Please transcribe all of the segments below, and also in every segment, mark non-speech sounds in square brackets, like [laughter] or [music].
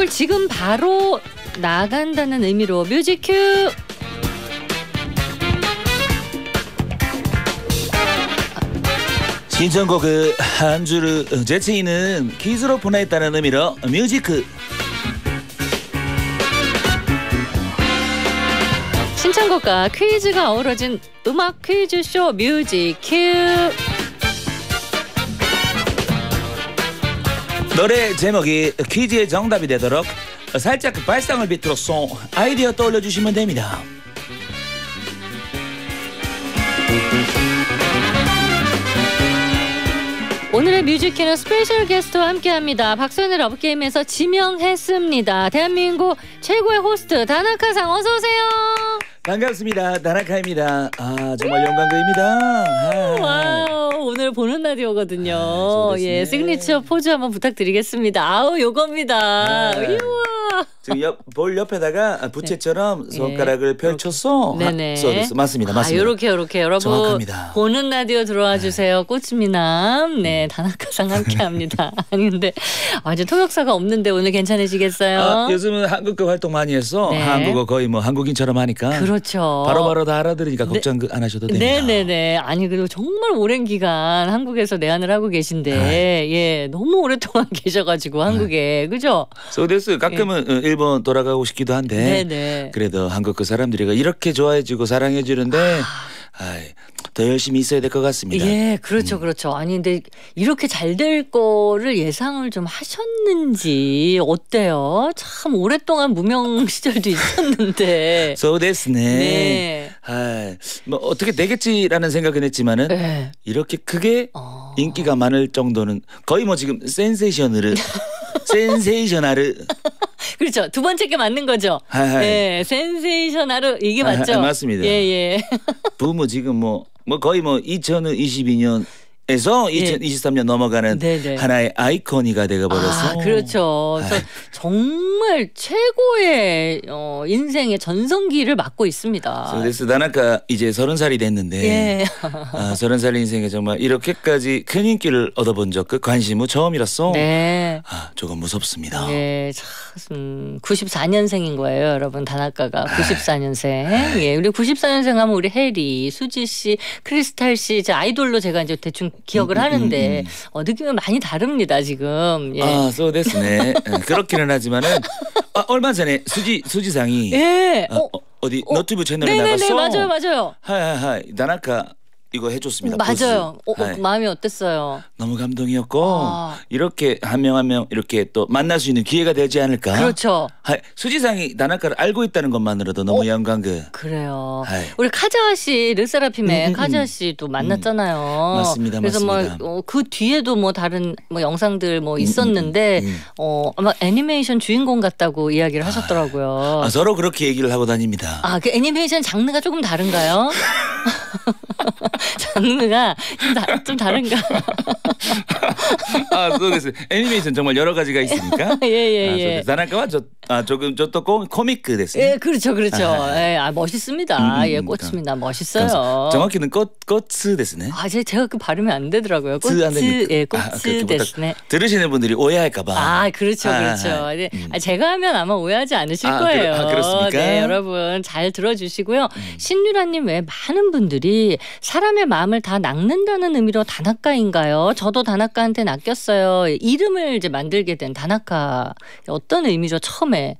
곡을 지금 바로 나간다는 의미로 뮤직 큐. 신청곡의한 줄을 재치 있는 퀴즈로 보냈다는 의미로 뮤지크 신청곡과 퀴즈가 어우러진 음악 퀴즈쇼 뮤직 큐 노래 제목이 퀴즈의 정답이 되도록 살짝 그 발상을 비틀어 송 아이디어 떠올려 주시면 됩니다. 오늘의 뮤직캐는 스페셜 게스트와 함께합니다. 박선일 소 업게임에서 지명했습니다. 대한민국 최고의 호스트 다나카상 어서 오세요. 반갑습니다. 나라카입니다. 아 정말 영광입니다. 와 오늘 보는 라디오거든요. 아, 예 시그니처 포즈 한번 부탁드리겠습니다. 아우 요겁니다. 아. 옆볼 옆에다가 부채처럼 네. 손가락을 펼쳐서 네네. 아, 맞습니다. 맞습니다. 아, 요렇게 요렇게 여러분 정확합니다. 보는 라디오 들어와 주세요. 네. 꽃미남 네 음. 다나카상 함께합니다. [laughs] 아닌데 아전 통역사가 없는데 오늘 괜찮으시겠어요? 아, 요즘은 한국어 활동 많이 해서 네. 한국어 거의 뭐 한국인처럼 하니까 그 그렇죠. 바로바로 바로 다 알아들으니까 네. 걱정 그 안 하셔도 됩니다. 네네네. 아니 그리고 정말 오랜 기간 한국에서 내한을 하고 계신데 아유. 예. 예 너무 오랫동안 [laughs] 계셔가지고 한국에 아유. 그죠? 소데스 가끔은 예. 어, 일본 돌아가고 싶기도 한데 네네. 그래도 한국 그 사람들이 이렇게 좋아해주고 사랑해주는데 아. 아이, 더 열심히 있어야 될 것 같습니다. 예, 그렇죠, 음. 그렇죠. 아니 근데 이렇게 잘 될 거를 예상을 좀 하셨는지 어때요? 참 오랫동안 무명 [laughs] 시절도 있었는데. so 됐네. 네. 아, 뭐 어떻게 되겠지라는 생각은 했지만은 네. 이렇게 크게 어... 인기가 많을 정도는 거의 뭐 지금 센세이션을 [laughs] 센세이셔널을 그렇죠. 두 번째 게 맞는 거죠. 하 예, 센세이셔널 이게 맞죠. 하 맞습니다. 예, 예. 부모 지금 뭐뭐 거의 뭐 2022년 에서 2023년 예. 넘어가는 네네. 네. 하나의 아이콘이가 되어버렸어. 아, 그렇죠. 아, 예. 정말 최고의 어, 인생의 전성기를 맞고 있습니다. 그래서 나나까 이제 서른 살이 됐는데 서른 예. 아, 살 인생에 정말 이렇게까지 큰 인기를 얻어본 적 그 관심은 처음이라서 네. 아, 조금 무섭습니다. 네, 참 94년생인 음, 거예요, 여러분. 다나카가 94년생. 아. 아. 예, 우리 94년생 하면 우리 해리, 수지 씨, 크리스탈 씨, 이제 아이돌로 제가 이제 대충 기억을 음, 음, 하는데 음, 음. 어, 느낌은 많이 다릅니다 지금. 예. 아, 소 됐네. 예, 그렇기는 하지만은 [laughs] 아, 얼마 전에 수지 수지상이 예. 어, 어, 어 어디 어, 너튜브 채널에 네네네, 나가네 맞아요, 맞아요. 하하하, 나나카 이거 해줬습니다. 음, 맞아요. 어, 어, 네. 마음이 어땠어요? 너무 감동이었고 아. 이렇게 한 명 한 명 이렇게 또 만날 수 있는 기회가 되지 않을까. 그렇죠. 하이, 수지상이 나나카를 알고 있다는 것만으로도 너무 어? 영광그. 그래요. 하이. 우리 카자와 씨 르세라핌의 음, 음, 음. 카자와 씨도 음. 만났잖아요. 음, 맞습니다. 그래서 뭐그 어, 그 뒤에도 뭐 다른 뭐 영상들 뭐 있었는데 어, 아마 애니메이션 주인공 같다고 이야기를 아, 하셨더라고요. 아, 서로 그렇게 얘기를 하고 다닙니다. 아그 애니메이션 장르가 조금 다른가요? [laughs] [laughs] 장르가 좀, 다, 좀 다른가. [laughs] 아, 그래서 애니메이션 정말 여러 가지가 있으니까. 예, [laughs] 예, 예. 아, 예. 다나카와 저아 조금 저또 코믹 됐어요. 예, 그렇죠, 그렇죠. 아, 네. 예, 아 멋있습니다. 아, 예, 음, 예, 꽃입니다. 그러니까. 멋있어요. 감사. 정확히는 꽃 꽃츠 됐네. 아, 제 제가 그 발음이 안 되더라고요. 꽃츠, 예, 꽃츠 됐네. 아, 네. 들으시는 분들이 오해할까봐. 아, 그렇죠, 아, 그렇죠. 아, 네. 음. 아, 제가 하면 아마 오해하지 않으실 거예요. 그, 렇습니까 네, 여러분 잘 들어주시고요. 음. 신유라님 외 많은 분들이 사람의 마음을 다 낚는다는 의미로 다나카인가요? 저도 다나카한테 낚였어요. 이름을 이제 만들게 된 다나카 어떤 의미죠? 처음에. 처음에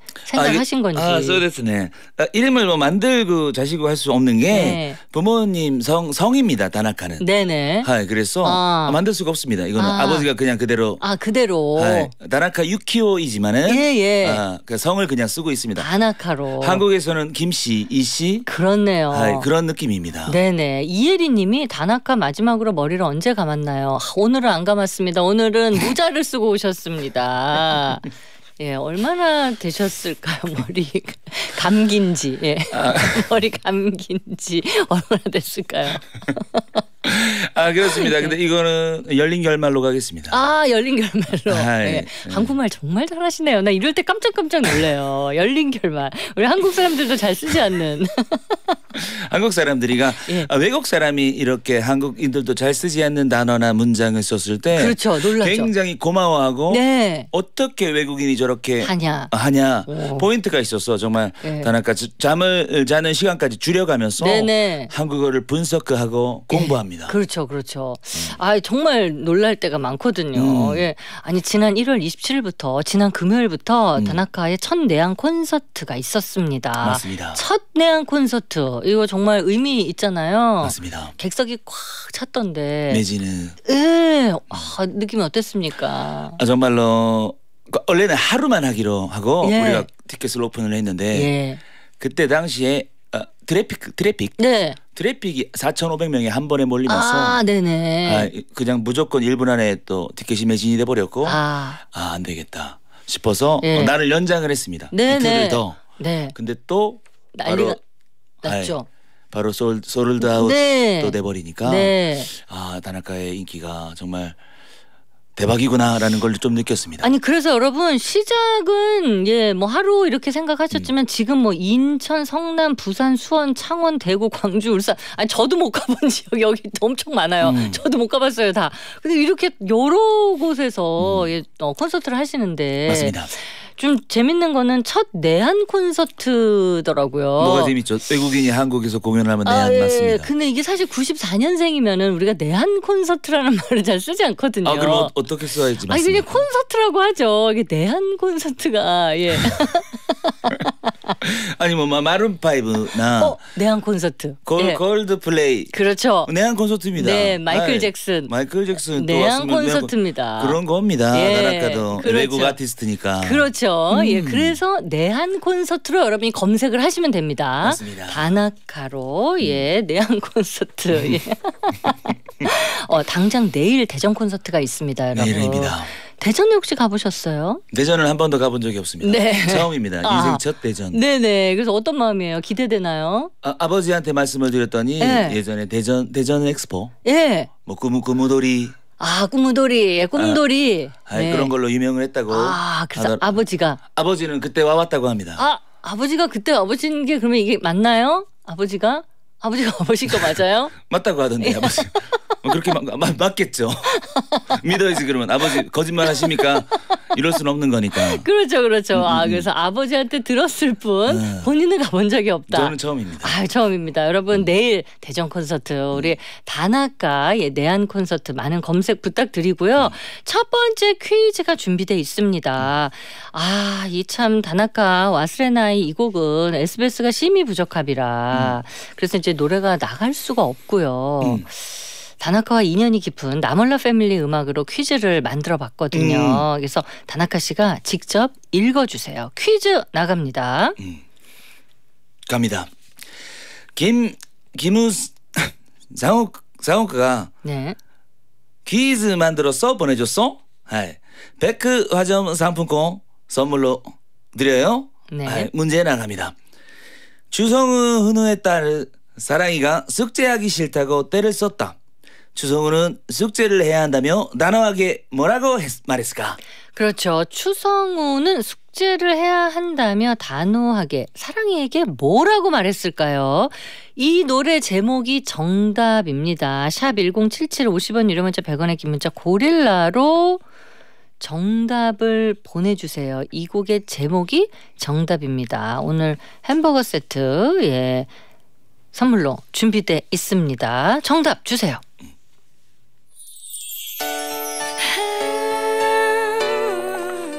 생각하신 아, 건지. 아, 그렇네. 아, 이름을 뭐 만들고 그 자시고 할수 없는 게 네. 부모님 성 성입니다. 다나카는. 네네. 아, 그래서 아. 만들 수가 없습니다. 이거는 아. 버지가 그냥 그대로. 아 그대로. 아, 다나카 유키오이지만은 예예. 예. 아, 그 성을 그냥 쓰고 있습니다. 다나카로. 한국에서는 김씨, 이씨. 그렇네요. 아, 그런 느낌입니다. 네네. 이혜리님이 다나카 마지막으로 머리를 언제 감았나요? 오늘은 안 감았습니다. 오늘은 모자를 쓰고 오셨습니다. [laughs] 예, 얼마나 되셨을까요? [laughs] 머리 감긴지. 예. 아. [laughs] 머리 감긴지 얼마나 됐을까요? [laughs] 아 그렇습니다. 근데 네. 이거는 열린 결말로 가겠습니다. 아 열린 결말로. 아, 예. 네. 음. 한국말 정말 잘하시네요. 나 이럴 때 깜짝깜짝 놀래요. 열린 결말. 우리 한국 사람들도 잘 쓰지 않는. [laughs] 한국 사람들이가 예. 아, 외국 사람이 이렇게 한국인들도 잘 쓰지 않는 단어나 문장을 썼을 때 그렇죠. 놀랐죠. 굉장히 고마워하고 네. 어떻게 외국인이 저렇게 하냐 하냐 오. 포인트가 있어서 정말 예. 단아까 잠을 자는 시간까지 줄여가면서 네네. 한국어를 분석하고 예. 공부합니다. 그렇죠. 그렇죠, 그렇죠. 아 정말 놀랄 때가 많거든요. 음. 예, 아니 지난 1월 27일부터 지난 금요일부터 음. 다나카의 첫 내한 콘서트가 있었습니다. 맞습니다. 첫 내한 콘서트 이거 정말 의미 있잖아요. 맞습니다. 객석이 꽉 찼던데. 매진은. 예, 아, 느낌이 어땠습니까? 아, 정말로 그 원래는 하루만 하기로 하고 예. 우리가 티켓을 오픈을 했는데 예. 그때 당시에 트래픽트래픽 네. 드래픽이 4,500명이 한 번에 몰리면서 아, 네네. 아, 그냥 무조건 1분 안에 또 티켓이 매진이 돼 버렸고 아. 아, 안 되겠다 싶어서 네. 어, 날을 연장을 했습니다. 네네. 이틀을 더. 네. 근데 또 바로 났죠. 아이, 바로 솔 솔드 아웃 네. 또돼 버리니까 네. 아, 다나카의 인기가 정말 대박이구나라는 걸 좀 느꼈습니다. 아니 그래서 여러분 시작은 예 뭐 하루 이렇게 생각하셨지만 음. 지금 뭐 인천, 성남, 부산, 수원, 창원, 대구, 광주, 울산 아니 저도 못 가본 [laughs] 지역 여기 엄청 많아요. 음. 저도 못 가봤어요 다. 근데 이렇게 여러 곳에서 음. 예, 어, 콘서트를 하시는데 맞습니다. 좀 재밌는 거는 첫 내한 콘서트더라고요. 뭐가 재밌죠? 외국인이 한국에서 공연하면 내한 아, 예. 맞습니다. 근데 이게 사실 94년생이면은 우리가 내한 콘서트라는 [laughs] 말을 잘 쓰지 않거든요. 아 그럼 어, 떻게 써야지? 아 그냥 콘서트라고 하죠. 이게 내한 콘서트가 예. [laughs] [laughs] 아니 뭐 마룬 파이브 나 어, 내한 콘서트. 골 예. 골드 플레이. 그렇죠. 내한 콘서트입니다. 네, 마이클 아 예. 잭슨. 마이클 잭슨 내한 콘서트입니다. 그런 겁니다. 예, 나라카도 그렇죠. 외국 아티스트니까. 그렇죠. 예, 음. 예, 그래서 내한 콘서트로 여러분이 검색을 하시면 됩니다. 맞습니다. 바나카로 음. 예, 내한 콘서트. 음. 예. [laughs] 어, 당장 내일 대전 콘서트가 있습니다, 여러분. 내일입니다. 대전에 혹시 가보셨어요? 대전을 한 번도 가본 적이 없습니다. 네. 처음입니다. 아. 인생 첫 대전. 네네. 그래서 어떤 마음이에요? 기대되나요? 아, 버지한테 말씀을 드렸더니 네. 예전에 대전 대전 엑스포. 예. 네. 뭐꾸무꾸무돌이아 꾸무돌이, 꿈돌이. 아, 네. 그런 걸로 유명을 했다고. 아, 그래서 하더... 아버지가. 아버지는 그때 와왔다고 합니다. 아, 아버지가 그때 아버지인 게 그러면 이게 맞나요? 아버지가? 아버지가 와보신 [laughs] 거 맞아요? [laughs] 맞다고 하던데 아버지. [laughs] 어, 그렇게 막, 막, 맞겠죠. [laughs] 믿어야지 그러면 아버지 거짓말 하십니까? 이럴 수는 없는 거니까. 그렇죠, 그렇죠. 음, 아, 음. 아 그래서 아버지한테 들었을 뿐 네. 본인은 가본 적이 없다. 저는 처음입니다. 아 처음입니다. 여러분 음. 내일 대전 콘서트 우리 단아까 내한 콘서트 많은 검색 부탁드리고요. 음. 첫 번째 퀴즈가 준비돼 있습니다. 음. 아이참 단아까 와스레나이 이 곡은 SBS가 심의 부적합이라 그래서 이제 노래가 나갈 수가 없고요. 다나카와 인연이 깊은 나몰라 패밀리 음악으로 퀴즈를 만들어 봤거든요. 음. 그래서 다나카 씨가 직접 읽어주세요. 퀴즈 나갑니다. 음. 갑니다. 김 김우 상옥 상옥가 네. 퀴즈 만들어서 보내줬어. 하 백크 화점 상품권 선물로 드려요. 네. 하이. 문제 나갑니다. 주성우 훈우의 딸 사랑이가 숙제하기 싫다고 때를 썼다. 추성우는 숙제를 해야 한다며 단호하게 뭐라고 했, 말했을까? 그렇죠. 추성우는 숙제를 해야 한다며 단호하게 사랑이에게 뭐라고 말했을까요? 이 노래 제목이 정답입니다. 샵 1077 50원 유료 문자 100원의 긴 문자 고릴라로 정답을 보내주세요. 이 곡의 제목이 정답입니다. 오늘 햄버거 세트 예 선물로 준비돼 있습니다. 정답 주세요.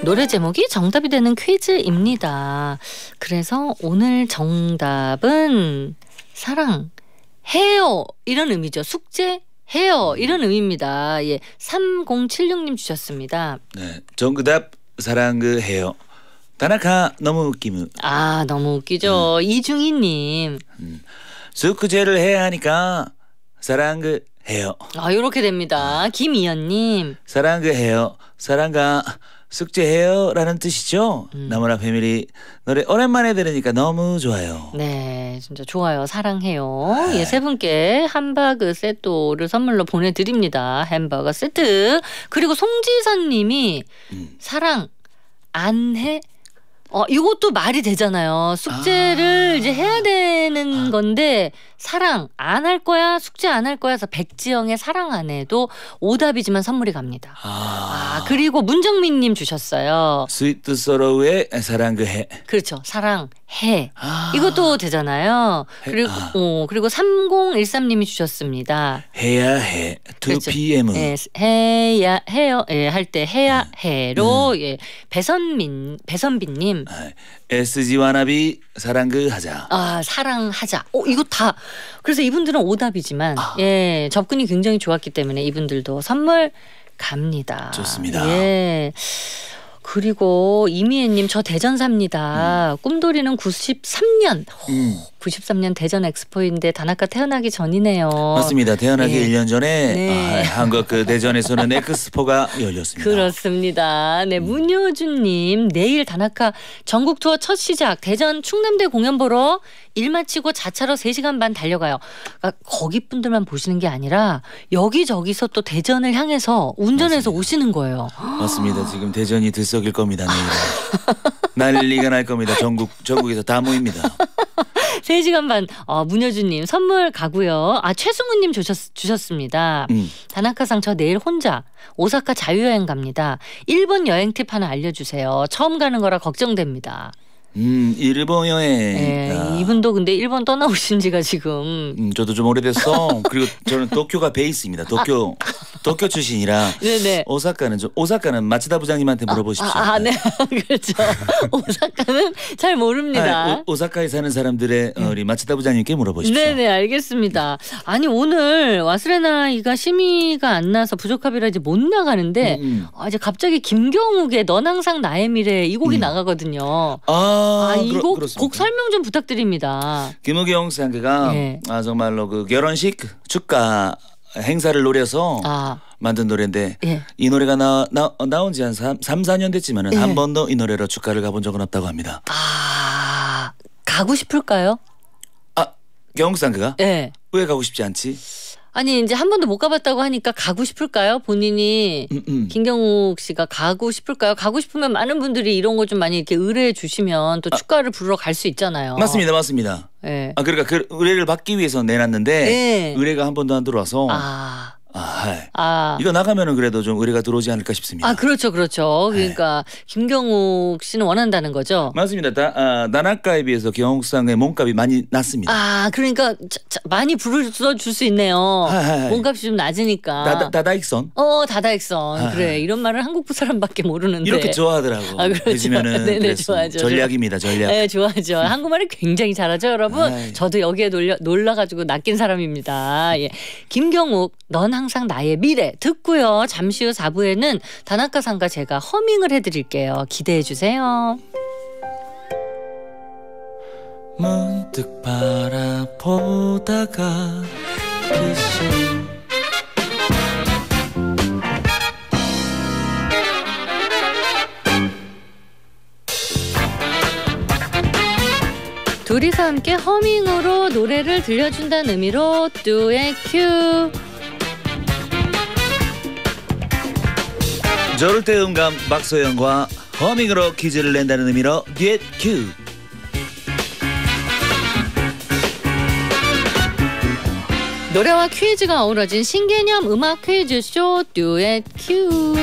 노래 제목이 정답이 되는 퀴즈입니다. 그래서 오늘 정답은 사랑해요. 이런 의미죠. 숙제 해요. 이런 의미입니다. 예. 3076님 주셨습니다. 네. 정답 사랑해요. 그 다나카 너무 웃기무. 아, 너무 웃기죠. 음. 이중희 님. 음. 숙제를 해야 하니까 사랑해요. 그 아, 요렇게 됩니다. 김이현 님. 사랑해요. 그 사랑가 숙제해요라는 뜻이죠. 음. 나무라 패밀리 노래 오랜만에 들으니까 너무 좋아요. 네, 진짜 좋아요. 사랑해요. 네. 예, 세 분께 함버그 세트를 선물로 보내드립니다. 햄버거 세트 그리고 송지선님이 음. 사랑 안 해. 어, 이것도 말이 되잖아요. 숙제를 아. 이제 해야 되는 아. 건데 사랑 안 할 거야 숙제 안 할 거야 해서 백지영의 사랑 안 해도 오답이지만 선물이 갑니다. 아, 아 그리고 문정민님 주셨어요. 스위트 서로우의 사랑 그 해. 그렇죠. 사랑 해. 아 이것도 되잖아요. 해, 그리고 아. 어, 그리고 3013님이 주셨습니다. 해야 해. 2PM은 그렇죠. 네, 예, 해야 해요. 예, 할 때 해야 음. 해로 음. 예. 배선민 배선빈 님. 아, SG 와나비 사랑 그 하자. 아, 사랑하자. 어, 이거 다 그래서 이분들은 오답이지만 아. 예 접근이 굉장히 좋았기 때문에 이분들도 선물 갑니다. 좋습니다. 예. 그리고 이미애님 저 대전 삽니다. 음. 꿈돌이는 93년. 음. 93년 대전 엑스포인데 다나카 태어나기 전이네요. 맞습니다. 태어나기 네. 1년 전에 네. 아, 한국 그 대전에서는 [laughs] 엑스포가 열렸습니다. 그렇습니다. 네, 음. 문효준님 내일 단아까 전국 투어 첫 시작 대전 충남대 공연 보러 일 마치고 자차로 3시간 반 달려가요. 그러니까 거기 분들만 보시는 게 아니라 여기저기서 또 대전을 향해서 운전해서 맞습니다. 오시는 거예요. 맞습니다. 지금 대전이 들썩일 겁니다. 내일. [laughs] 난리가 날 겁니다. 전국 전국에서 다 모입니다. 3시간 [laughs] 반 어, 문효주님 선물 가고요. 아 최승우님 주셨, 주셨습니다. 음. 다나카상 저 내일 혼자 오사카 자유여행 갑니다. 일본 여행 팁 하나 알려주세요. 처음 가는 거라 걱정됩니다. 음, 일본여행. 네, 아. 이분도 근데 일본 떠나오신 지가 지금. 음, 저도 좀 오래됐어. 그리고 저는 도쿄가 베이스입니다. 도쿄. 아. 도쿄 출신이라 네네. 오사카는 좀 오사카는 마츠다 부장님한테 아, 물어보십시오. 아, 아 네. [laughs] 그렇죠. [laughs] 오사카는 잘 모릅니다. 아니, 오, 사카에 사는 사람들의 음. 어, 우리 마츠다 부장님께 물어보십시오. 네네 알겠습니다. 아니 오늘 와스레나이가 심의가 안 나서 부족합이라 이제 못 나가는데 음, 음. 아, 이제 갑자기 김경욱의 넌 항상 나의 미래 이 곡이 음. 나가거든요. 아 아, 이곡 곡 설명 좀 부탁드립니다. 김우경 상계가 예. 아, 정말로 그 결혼식 축가 행사를 노려서 아. 만든 노래인데 예. 이 노래가 나, 나, 나온 지한 3, 4년 됐지만은 예. 한 번도 이 노래로 축가를 가본 적은 없다고 합니다. 아, 가고 싶을까요? 아, 경옥상계가? 예. 왜 가고 싶지 않지? 아니 이제 한 번도 못 가봤다고 하니까 가고 싶을까요? 본인이 음, 음. 김경욱 씨가 가고 싶을까요? 가고 싶으면 많은 분들이 이런 거 좀 많이 이렇게 의뢰해 주시면 또 아. 축가를 부르러 갈 수 있잖아요. 맞습니다, 맞습니다. 예. 아 그러니까 그 의뢰를 받기 위해서 내놨는데 예. 의뢰가 한 번도 안 들어와서. 아. 아, 아, 이거 나가면은 그래도 좀 의뢰가 들어오지 않을까 싶습니다. 아 그렇죠, 그렇죠. 그러니까 네. 김경욱 씨는 원한다는 거죠. 맞습니다. 다, 아, 나나카에 비해서 경욱상의 몸값이 많이 낮습니다. 아 그러니까 자, 자, 많이 불을 줄수 있네요. 아, 몸값이 좀 낮으니까. 다다, 다다익선. 어 다다익선. 그래 이런 말을 한국 사람밖에 모르는데 이렇게 좋아하더라고. 아 그렇죠. 네네 [laughs] 네, 좋아하죠. 전략입니다, 전략. 네 좋아하죠. 음. 한국말을 굉장히 잘하죠, 여러분. 저도 여기에 놀려 놀라가지고 낚인 사람입니다. 예. 김경욱, 넌 한. 항상 나의 미래 듣고요. 잠시 후 4부에는 다나카 상가 제가 허밍을 해드릴게요. 기대해 주세요. 문득 바라보다가 그 둘이서 함께 허밍으로 노래를 들려준다는 의미로 듀엣 큐 저럴 때 음감 박소영과 허밍으로 퀴즈를 낸다는 의미로 듀엣 큐. 노래와 퀴즈가 어우러진 신개념 음악 퀴즈쇼 듀엣 큐.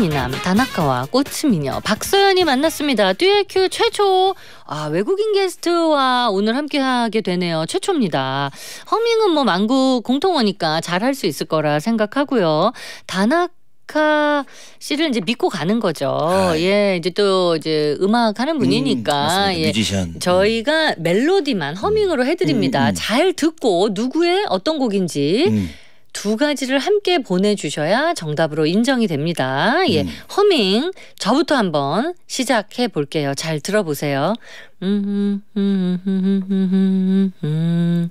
미남 다나카와 꽃미녀 박소연이 만났습니다. 듀엣큐 최초 아 외국인 게스트와 오늘 함께하게 되네요. 최초입니다. 허밍은 뭐 만국 공통어니까 잘 할 수 있을 거라 생각하고요. 다나 아카 씨를 이제 믿고 가는 거죠. 아, 예, 예 이제 또 이제 음악 하는 음, 분이니까 음, 예, 뮤지션. 저희가 멜로디만 음. 허밍으로 해드립니다. 음, 음, 음, 잘 듣고 누구의 어떤 곡인지. 두 가지를 함께 보내주셔야 정답으로 인정이 됩니다. 예, 음. 예, 허밍 저부터 한번 시작해 볼게요. 잘 들어보세요. 음, 음, 음, 음, 음, 음.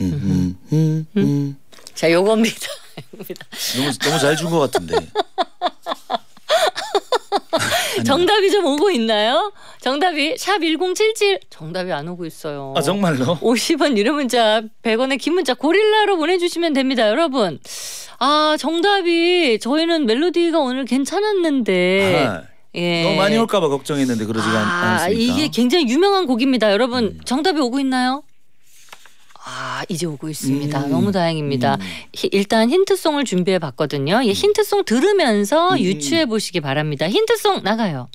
음, 음, 음. 자, 요겁니다. 너무 너무 잘 준 것 같은데. [laughs] 정답이 좀 오고 있나요? 정답이 샵 1077. 정답이 안 오고 있어요. 아 정말로? 50원 유료 문자 100원의 긴 문자 고릴라로 보내주시면 됩니다. 여러분. 아 정답이 저희는 멜로디가 오늘 괜찮았는데 아. 예. 너무 많이 올까봐 걱정했는데 그러지가 아, 않습니까? 이게 굉장히 유명한 곡입니다. 여러분 음. 정답이 오고 있나요? 아 이제 오고 있습니다. 음. 너무 다행입니다. 음. 히, 일단 힌트송을 준비해 봤거든요. 예, 힌트송 들으면서 음, 음. 유추해 보시기 바랍니다. 힌트송 나가요.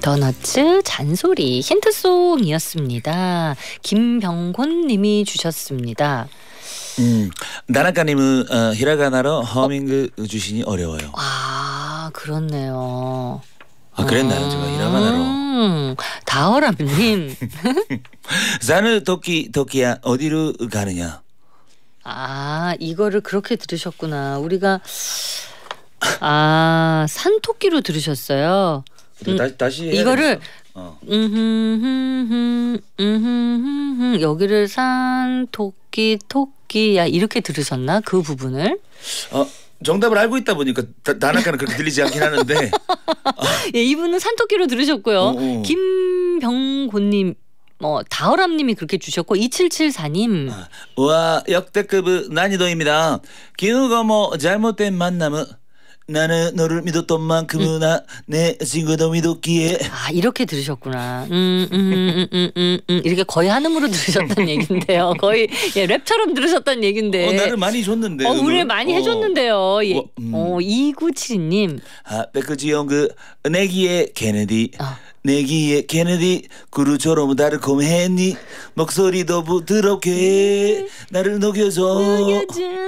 더너츠 잔소리 힌트송이었습니다. 김병곤 님이 주셨습니다. 음, 나나카님은 어, 히라가나로 허밍 어? 주신이 어려워요. 아, 그렇네요. 아, 그랬나요? 아 제가 히라가나로. 다어라님. 자는 도끼 도끼야 어디로 가느냐? 아, 이거를 그렇게 들으셨구나. 우리가 아 산토끼로 들으셨어요. 음, 다시, 다시 이거를 어. 음흠흠흠, 음흠흠흠, 여기를 산 토끼 토끼야 이렇게 들으셨나 그 부분을? 어 정답을 알고 있다 보니까 나나카는 그렇게 들리지 않긴 하는데 [laughs] 예, 이분은 산토끼로 들으셨고요. 오. 어, 어. 김병곤님 어, 다어람님이 그렇게 주셨고 2774님 아, 와 역대급 난이도입니다. 기우가 뭐 잘못된 만남은 나는 너를 믿었던 만큼은 음. 나, 내 친구도 믿었기에 아 이렇게 들으셨구나. 음, 음, 음, 음, 음, 음, 음, 음. 이렇게 거의 한음으로 들으셨다는 얘긴데요. [laughs] 거의 예, 랩처럼 들으셨다는 얘긴데. 어, 나를 많이 줬는데. 어, 오늘 많이 어. 해줬는데요. 예. 어, 음. 어 2972님. 아, 백그지형그 내기의 케네디. 아. 내기에 케네디 그루처럼 나를 달콤했니 목소리도 부드럽게 나를 녹여줘,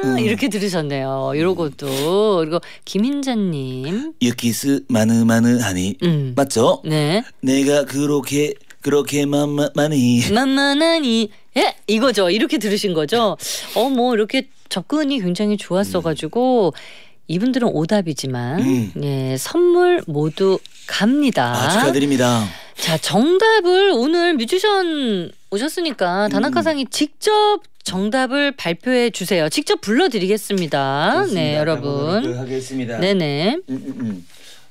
음. 이렇게 들으셨네요 이런 것도 그리고 김인자님 유키스 마느마느하니 음. 맞죠? 네 내가 그렇게 그렇게 만만하니 만만하니 예 이거죠 이렇게 들으신 거죠 어 뭐 이렇게 접근이 굉장히 좋았어가지고 음. 이분들은 오답이지만 음. 예, 선물 모두 갑니다. 아, 축하드립니다. 자 정답을 오늘 뮤지션 오셨으니까 음. 다나카상이 직접 정답을 발표해 주세요. 직접 불러드리겠습니다. 네 여러분. 하겠습니다. 네네. 음, 음, 음,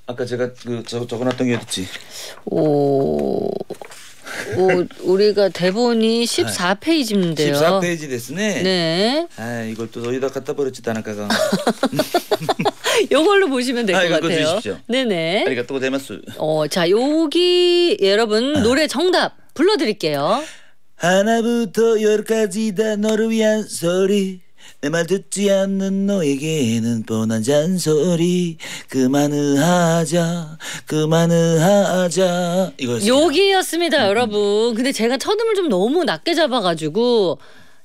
아까 제가 그 적어놨던 게 어딨지? 오 오, 우리가 대본이 14페이지인데요. 14페이지 됐으네. 네. 아, 이걸 또 어디다 갖다 버렸지도 않을까. 이걸로 보시면 될것 아, 같아요. 주십시오. 네네. 아리가또 고마스 어, 자, 여기 여러분 아. 노래 정답 불러드릴게요. 하나부터 열까지 다 너를 위한 소리 내말 듣지 않는 너에게는 뻔한 잔소리 그만을 하자 그만을 하자 이거였습니다. 여기였습니다, 여러분. 근데 제가 첫음을 좀 너무 낮게 잡아가지고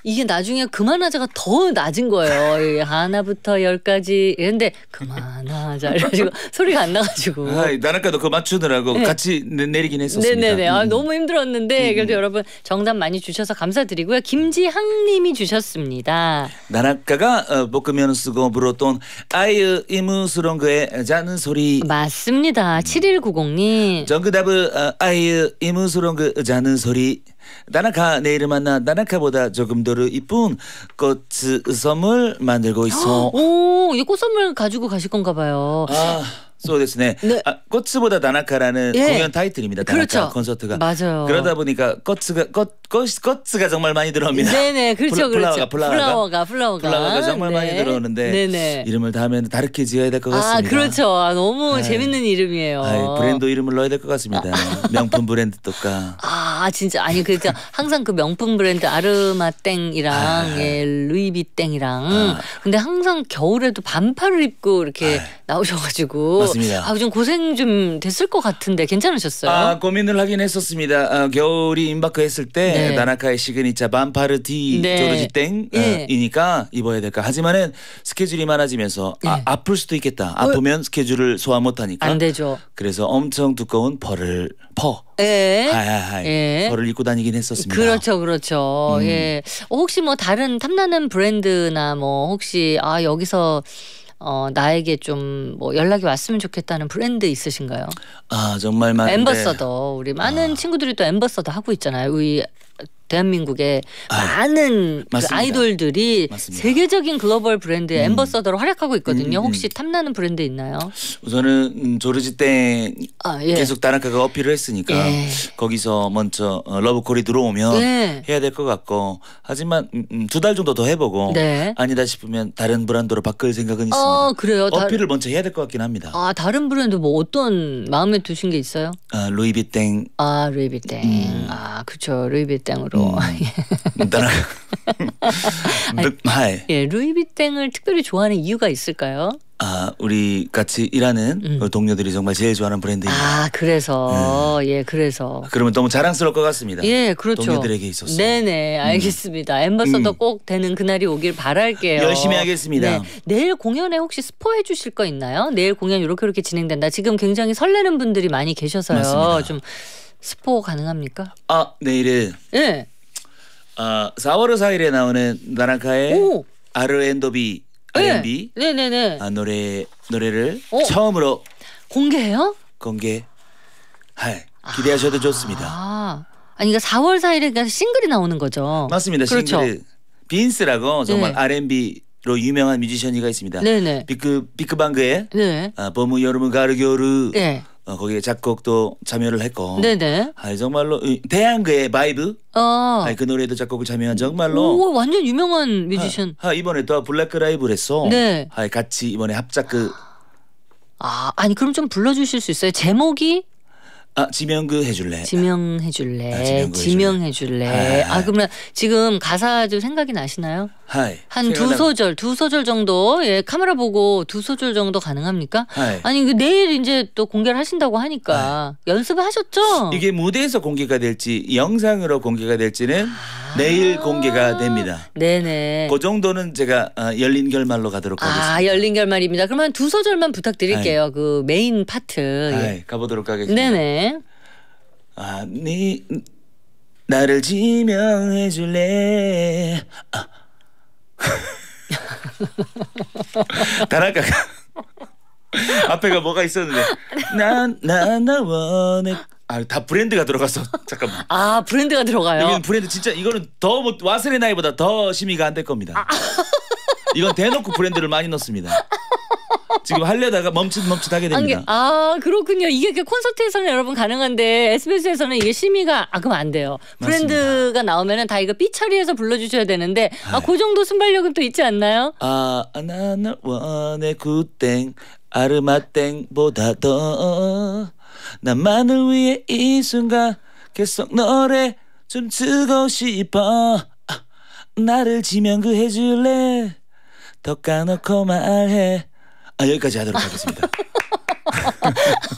이게 나중에 그만하자가 더 낮은 거예요. 하나부터 열까지 이런데 그만하자 이래가지고 [laughs] 소리가 안 나가지고. 아, 나는 까도 그 맞추느라고 네. 같이 내리긴 했었습니다. 네네네. 아, 음. 아, 너무 힘들었는데 음. 그래도 여러분 정답 많이 주셔서 감사드리고요. 김지항님이 주셨습니다. 나나카가 어, 볶으면 쓰고 불었던 아이유 이무스롱그의 자는 소리. 맞습니다. 7190님. 정답은 어, 아이유 이무스롱그 자는 소리. 나나카 내일 을 만나 나나카보다 조금 더 이쁜 꽃 선물 만들고 있어. 오, 어, 이꽃 선물 가지고 가실 건가 봐요. 아. そうですね。ねあコッツボダダナカラ는 네. 아, 예. 공연 타이틀입니다. 다나카 그렇죠. 콘서트가. 맞아요. 그러다 보니까 코츠가 코츠 코츠가 정말 많이 들어옵니다. 네네 그렇죠 그렇죠. 플라워가 플라워가 플라워가 플라워가, 플라워가 정말 네. 많이 들어오는데 네네. 이름을 다음에는 다르게 지어야 될것 아, 같습니다. 아 그렇죠. 아, 너무 네. 재밌는 이름이에요. 아, 브랜드 이름을 넣어야 될 것 같습니다. 명품 브랜드 똑같. 아, 아 진짜 아니 그죠 그러니까 항상 그 명품 브랜드 아르마 땡이랑 예, 루이비 땡이랑 근데 항상 겨울에도 반팔을 입고 이렇게 나오셔가지고. 맞습니다. 아, 좀 고생 좀 됐을 것 같은데 괜찮으셨어요? 아, 고민을 하긴 했었습니다. 어, 겨울이 임박했을 때 네. 나나카의 시그니처 반파르 티 네. 조르지 땡이니까 아, 예. 네. 입어야 될까. 하지만은 스케줄이 많아지면서 아, 예. 아플 수도 있겠다. 어, 아프면 어. 스케줄을 소화 못하니까 안 되죠. 그래서 엄청 두꺼운 벌을 퍼. 예. 하하하. 예. 벌을 입고 다니긴 했었습니다. 그렇죠, 그렇죠. 음. 예. 혹시 뭐 다른 탐나는 브랜드나 뭐 혹시 아 여기서 어, 나에게 좀 뭐 연락이 왔으면 좋겠다는 브랜드 있으신가요? 아 정말 많은 엠버서더 우리 많은 아. 친구들이 또 엠버서더 하고 있잖아요. 우리 대한민국의 아, 많은 그 아이돌들이 맞습니다. 세계적인 글로벌 브랜드의 음. 엠버서더로 활약하고 있거든요. 음, 음. 혹시 음. 탐나는 브랜드 있나요? 우선은 조르지 땡 아, 예. 계속 다나카가 어필을 했으니까 예. 거기서 먼저 어, 러브콜이 들어오면 예. 해야 될 것 같고 하지만 음, 음, 두달 정도 더 해보고 네. 아니다 싶으면 다른 브랜드로 바꿀 생각은 어, 있습니다. 아, 그래요? 어필을 다... 먼저 해야 될 것 같긴 합니다. 아 다른 브랜드 뭐 어떤 마음에 두신게 있어요? 아 루이비땡. 아 루이비땡. 아 그렇죠 루이비땡으로. 정로 음. [laughs] 예. [laughs] 네, 아니, 예, 루이비땡을 특별히 좋아하는 이유가 있을까요? 아, 우리 같이 일하는 음. 그 동료들이 정말 제일 좋아하는 브랜드입니다. 아, 그래서 음. 예, 그래서. 그러면 너무 자랑스러울 것 같습니다. 예, 그렇죠. 동료들에게 있어서. 네, 네, 알겠습니다. 음. 엠버서더 꼭 되는 그날이 오길 바랄게요. 열심히 하겠습니다. 네. 내일 공연에 혹시 스포해 주실 거 있나요? 내일 공연 이렇게 이렇게 진행된다. 지금 굉장히 설레는 분들이 많이 계셔서요. 맞습니다. 좀 스포 가능합니까? 아 내일은 예. 아 4월 4일에 나오는 나나카의 오. 예. R&B r 비 네. 네네네. 아, 노래 노래를 오. 처음으로 공개해요? 공개. 할 기대하셔도 아. 좋습니다. 아니 그러니까 4월 4일에 그러 싱글이 나오는 거죠. 맞습니다. 그렇죠. 싱글 빈스라고 정말 네. R&B 로 유명한 뮤지션이가 있습니다. 네네. 비크 비크방그의 네. 아, 봄, 여름, 가을, 겨울. 네. 어, 거기에 작곡도 참여를 했고. 네네. 아 정말로 대한그의 바이브. 어. 아니, 그 노래도 작곡을 참여한 정말로. 오 완전 유명한 뮤지션. 아, 아 이번에 또 블랙 라이브에서. 네. 아 같이 이번에 합작 그. 아 아니 그럼 좀 불러주실 수 있어요? 제목이? 아 지명그 해줄래. 지명해줄래. 아, 지명해줄래. 지 아 아, 아, 아, 그러면 지금 가사 좀 생각이 나시나요? 한두 소절, 두 소절 정도 예, 카메라 보고 두 소절 정도 가능합니까? 아니 그 내일 이제 또 공개를 하신다고 하니까 연습을 하셨죠? 이게 무대에서 공개가 될지 영상으로 공개가 될지는 아 내일 공개가 됩니다. 네네. 그 정도는 제가 어, 열린 결말로 가도록 아, 하겠습니다. 아 열린 결말입니다. 그러면 두 소절만 부탁드릴게요. 아이. 그 메인 파트. 아이, 예. 가보도록 하겠습니다. 네네. 아니 나를 지명해줄래? 아. [laughs] 다나카가 앞에가 뭐가 있었는데 나나나 원해 아다 브랜드가 들어가서 잠깐만 아 브랜드가 들어가요 이건 브랜드 진짜 이거는 더 뭐, 와슬의 나이보다 더 심의가 안 될 겁니다 이건 대놓고 브랜드를 많이 넣습니다 지금 할려다가 멈칫멈칫하게 됩니다. 아, 아, 그렇군요. 이게 콘서트에서는 여러분 가능한데 SBS에서는 이게 심의가 아 그럼 안 돼요. 브랜드가 나오면은 다 이거 삐 처리해서 불러주셔야 되는데 아그 네. 정도 순발력은 또 있지 않나요? 아, 아 나는 원의 굿땡 아르마땡보다 더 나만을 위해 이 순간 계속 노래 춤추고 싶어 아, 나를 지명그 해줄래 더 까놓고 말해 아, 여기까지 하도록 하겠습니다.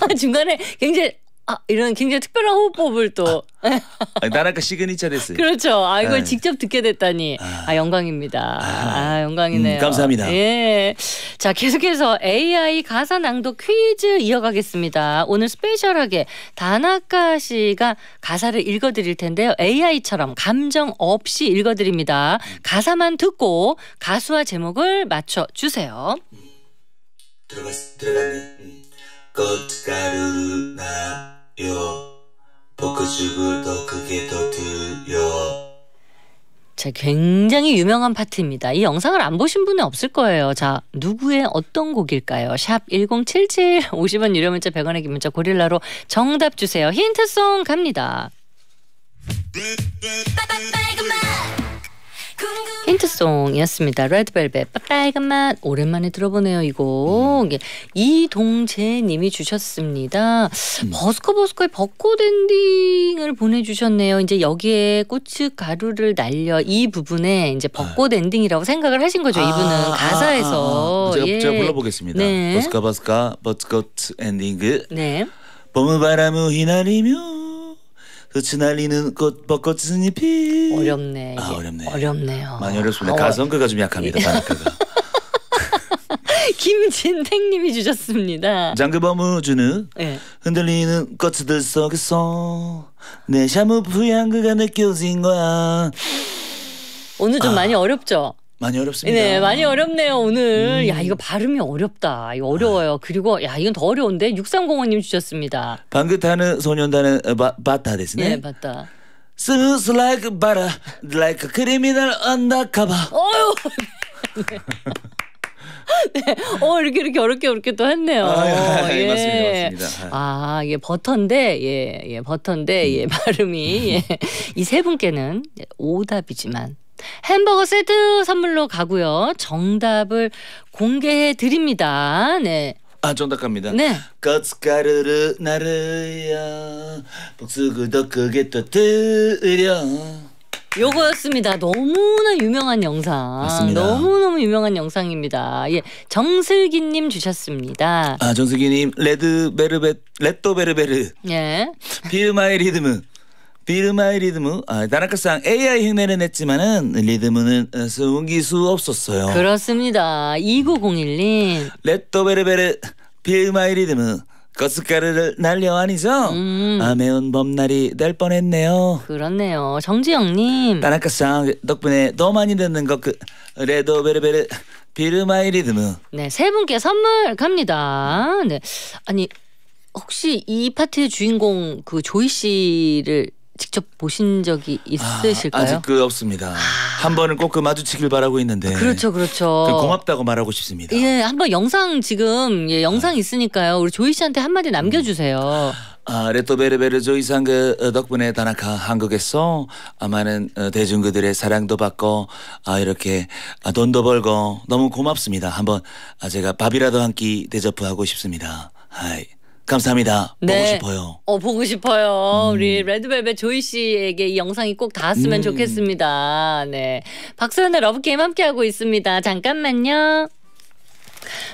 [laughs] 중간에 굉장히 아, 이런 굉장히 특별한 호흡법을 또 아, 나라가 시그니처 됐어요. 그렇죠. 아 이걸 아. 직접 듣게 됐다니 아, 아 영광입니다. 아. 아, 영광이네요. 음, 감사합니다. 예. 자 계속해서 AI 가사 낭독 퀴즈 이어가겠습니다. 오늘 스페셜하게 다나카 씨가 가사를 읽어드릴 텐데요. AI처럼 감정 없이 읽어드립니다. 가사만 듣고 가수와 제목을 맞춰 주세요. 음. 들어갔으니 꽃가루나요 음. 벚꽃죽을 더 크게 더 들려 자, 굉장히 유명한 파트입니다. 이 영상을 안 보신 분은 없을 거예요. 자, 누구의 어떤 곡일까요? 샵 1077, 50원 [laughs] 유료 문자, 100원의 긴 문자, 고릴라로 정답 주세요. 힌트송 갑니다. 힌트송이었습니다. 레드벨벳 빨간 맛 오랜만에 들어보네요. 이곡 음. 예. 이동재님이 주셨습니다. 음. 버스커 버스커의 벚꽃 엔딩을 보내주셨네요. 이제 여기에 고추 가루를 날려 이 부분에 이제 아. 벚꽃 엔딩이라고 생각을 하신 거죠. 이분은 아, 아, 가사에서 아. 제가, 예. 제가 불러보겠습니다. 네. 버스커 버스커 벚꽃 엔딩. 그. 네. 봄바람을 휘날리며 흩이 날리는 꽃 벚꽃은 잎이 어렵네. 아, 어렵네. 어렵네요. 많이 어렵습니다. 가성그가 좀 약합니다. 가성그가. 예. [laughs] 김진택님이 주셨습니다. 장그버무주는 네. 예. 흔들리는 꽃들 속에서 내 샤무프 향기가 느껴진 거야. 오늘 좀 아. 많이 어렵죠? 많이 어렵습니다. 네, 많이 어렵네요, 오늘. 음. 야, 이거 발음이 어렵다. 이거 어려워요. 아. 그리고, 야, 이건 더 어려운데? 6305님 주셨습니다. 방긋하는 소년단의 어, 바, 바타 됐네. 네, 바타. Seems like butter, like a criminal undercover. 어휴! [laughs] 네. 네. 어 이렇게 이렇게 어렵게 어렵게 또 했네요. 아, 예, 예 맞습니다, 예. 맞습니다. 아, 예 버터인데 예, 예 버터인데 예, 음. 예 발음이 예. 음. 이세 분께는 오답이지만 햄버거 세트 선물로 가고요. 정답을 공개해 드립니다. 네. 아 정답 갑니다. 네. 거스카르르 나르야 복수구도 크게 터뜨려. 요거였습니다. 너무나 유명한 영상. 맞습니다. 너무너무 유명한 영상입니다. 예. 정슬기 님 주셨습니다. 아 정슬기 님 레드 베르베 레또 베르베르. 예. 비마의 리듬은 비르마의 리듬은 아, 나라카상 AI 흉내는 냈지만은 리듬은 숨길 어, 수 없었어요. 그렇습니다. 2901님. 레토베르베르 비르마의 리듬은 거스가르를 날려 아니죠? 음. 아 매운 봄날이 될 뻔했네요. 그렇네요. 정지영님. 나라카상 덕분에 더 많이 듣는 것그 레토베르베르 비르마의 리듬은. 네, 세 분께 선물 갑니다. 네, 아니. 혹시 이 파트의 주인공 그 조이 씨를 직접 보신 적이 아, 있으실까요? 그 아, 직그 없습니다. 한 번은 꼭 그 마주치길 바라고 있는데. 아, 그렇죠, 그렇죠. 그 고맙다고 말하고 싶습니다. 예, 한번 영상 지금 예, 영상 아. 있으니까요. 우리 조이 씨한테 한마디 남겨주세요. 아, 레토베르베르 조이상 그 어, 덕분에 다나카 한국에서 많은 어, 대중들의 사랑도 받고 아, 이렇게 돈도 벌고 너무 고맙습니다. 한번 제가 밥이라도 한 끼 대접하고 싶습니다. 하이. 감사합니다. 네. 보고 싶어요. 어, 보고 싶어요. 음. 우리 레드벨벳 조이 씨에게 이 영상이 꼭 닿았으면 음. 좋겠습니다. 네. 박소연의 러브게임 함께하고 있습니다. 잠깐만요.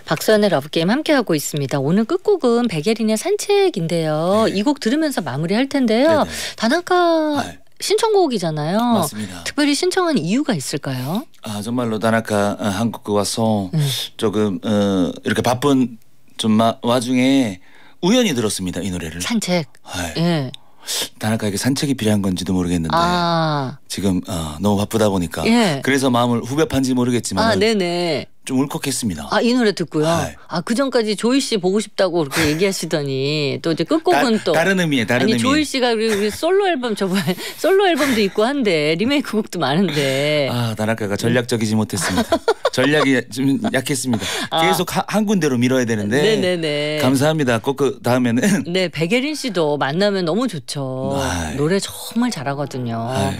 박소연의 러브게임 함께하고 있습니다. 오늘 끝곡은 백예린의 산책인데요. 네. 이곡 들으면서 마무리할 텐데요. 네네. 다 아, 예. 신청곡이잖아요. 맞습니다. 특별히 신청한 이유가 있을까요? 아 정말로 다나카 어, 한국 와서 음. 조금 어, 이렇게 바쁜 좀 와중에 우연히 들었습니다 이 노래를. 산책. 네. 예. 네. 카에게 산책이 필요한 건지도 모르겠는데 아. 지금 어, 너무 바쁘다 보니까 예. 그래서 마음을 후벼판지 모르겠지만 아, 네네. 좀 울컥했습니다. 아 이 노래 듣고요. 네. 아그 전까지 조이 씨 보고 싶다고 그렇게 얘기하시더니 또 이제 끝곡은 다, 또 다른 의미에 다른 의미에. 조이 씨가 우리, 그 솔로 앨범 저번 [laughs] 솔로 앨범도 있고 한데 리메이크곡도 많은데 아나카가 전략적이지 못했습니다. [laughs] 전략이 좀 약했습니다. 아. 계속 아. 한 군데로 밀어야 되는데 네네네. 감사합니다. 꼭 그 다음에는 [laughs] 네 백예린 씨도 만나면 너무 좋죠. 아이. 예. 노래 정말 잘하거든요. 아이. 예.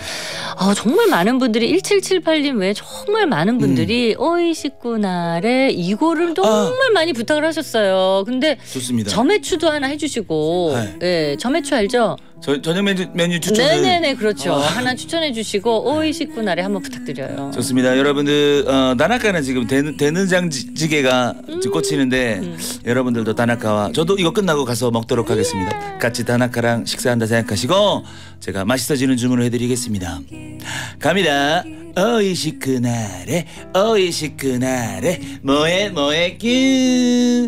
어, 정말 많은 분들이 1778님 외에 정말 많은 분들이 음. 어이 식구날에 이거를 아. 정말 아. 많이 부탁을 하셨어요. 근데 좋습니다. 점해추도 하나 해주시고 네. 네, 점해추 알죠? 저, 저녁 메뉴, 메뉴 추천을 네네네 그렇죠 아. 하나 추천해 주시고 오이식구 날에 한번 부탁드려요 좋습니다 여러분들 어, 다나카는 지금 대는, 장지게가 음. 꽂히는데 음. 여러분들도 다나카와 저도 이거 끝나고 가서 먹도록 하겠습니다 예. 같이 다나카랑 식사한다 생각하시고 제가 맛있어지는 주문을 해드리겠습니다 갑니다 오이식구날에오이식구날에 뭐해 뭐해 큐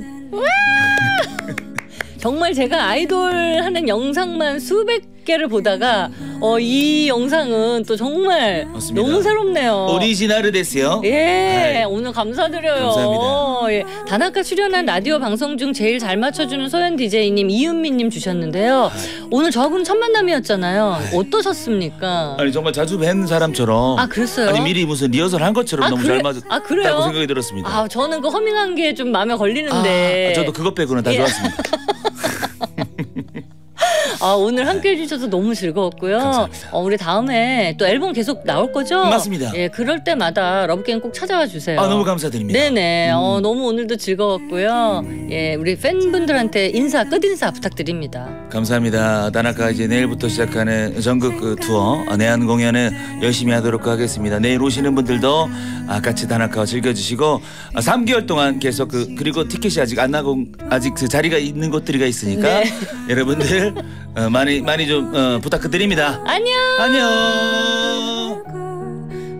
정말 제가 아이돌 하는 영상만 수백 개를 보다가 어, 이 영상은 또 정말 맞습니다. 너무 새롭네요. 오리지널 됐어요. 예, 아이. 네. 오늘 감사드려요. 감사합니다. 예, 다나카 출연한 라디오 방송 중 제일 잘 맞춰주는 소연 디제님 이은미님 주셨는데요. 아이. 오늘 저하첫 만남이었잖아요. 아이. 어떠셨습니까? 아니 정말 자주 뵌 사람처럼. 아 그랬어요? 아니 미리 무슨 리허설 한 것처럼 아, 너무 그래? 잘 맞았다고 아, 그래요? 생각이 들었습니다. 아 저는 그 허밍한 게 좀 마음에 걸리는데. 아, 아, 저도 그것 빼고는 다 예. 좋았습니다. [laughs] 아, 오늘 함께 네. 해주셔서 너무 즐거웠고요. 감사합니다. 어, 우리 다음에 또 앨범 계속 나올 거죠? 맞습니다. 예, 그럴 때마다 러브게임 꼭 찾아와 주세요. 아 너무 감사드립니다. 네네. 어, 음. 너무 오늘도 즐거웠고요. 예, 우리 팬분들한테 인사, 끝인사 부탁드립니다. 감사합니다. 다나카 이제 내일부터 시작하는 전국 그 투어 내한 공연을 열심히 하도록 하겠습니다. 내일 오시는 분들도 아, 같이 다나카 즐겨주시고 아, 3개월 동안 계속 그 그리고 티켓이 아직 안 나고 아직 그 자리가 있는 곳들이 있으니까 네. 여러분들 어, 많이 많이 좀 어, 부탁드립니다. 안녕. 안녕.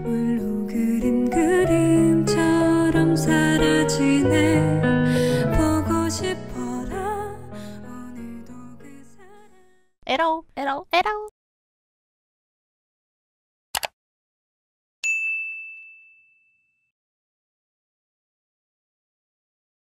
물로 그린 그림처럼 사라지네. 보고 싶어라. 오늘도 그 사랑. 에라에라에라